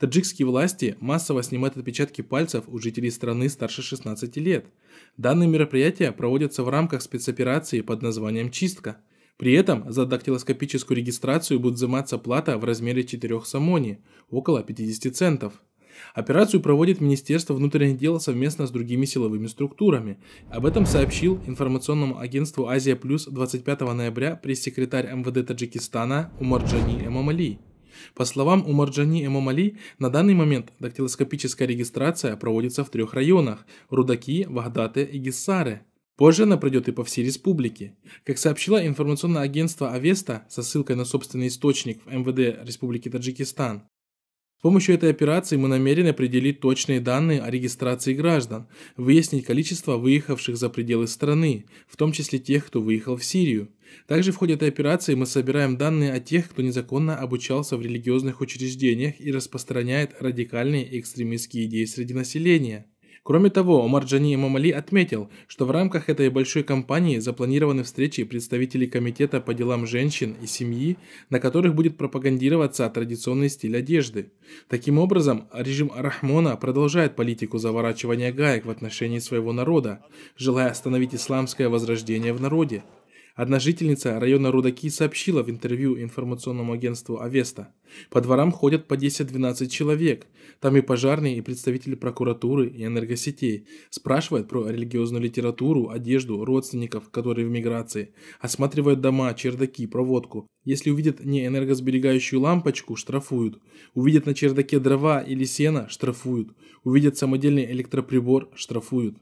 Таджикские власти массово снимают отпечатки пальцев у жителей страны старше 16 лет. Данные мероприятия проводятся в рамках спецоперации под названием «Чистка». При этом за дактилоскопическую регистрацию будет взиматься плата в размере 4 самони, около 50 центов. Операцию проводит Министерство внутренних дел совместно с другими силовыми структурами. Об этом сообщил информационному агентству «Азия Плюс» 25 ноября пресс-секретарь МВД Таджикистана Умарджани Эмамали. По словам Умарджани Эмомали, на данный момент дактилоскопическая регистрация проводится в трех районах – Рудаки, Вагдате и Гиссаре. Позже она пройдет и по всей республике. Как сообщило информационное агентство Авеста со ссылкой на собственный источник в МВД Республики Таджикистан, с помощью этой операции мы намерены определить точные данные о регистрации граждан, выяснить количество выехавших за пределы страны, в том числе тех, кто выехал в Сирию. Также в ходе этой операции мы собираем данные о тех, кто незаконно обучался в религиозных учреждениях и распространяет радикальные экстремистские идеи среди населения. Кроме того, Омарджани Мамали отметил, что в рамках этой большой кампании запланированы встречи представителей Комитета по делам женщин и семьи, на которых будет пропагандироваться традиционный стиль одежды. Таким образом, режим Арахмона продолжает политику заворачивания гаек в отношении своего народа, желая остановить исламское возрождение в народе. Одна жительница района Рудаки сообщила в интервью информационному агентству «Авеста». По дворам ходят по 10-12 человек. Там и пожарные, и представители прокуратуры, и энергосетей. Спрашивают про религиозную литературу, одежду, родственников, которые в миграции. Осматривают дома, чердаки, проводку. Если увидят не энергосберегающую лампочку, штрафуют. Увидят на чердаке дрова или сено, штрафуют. Увидят самодельный электроприбор, штрафуют.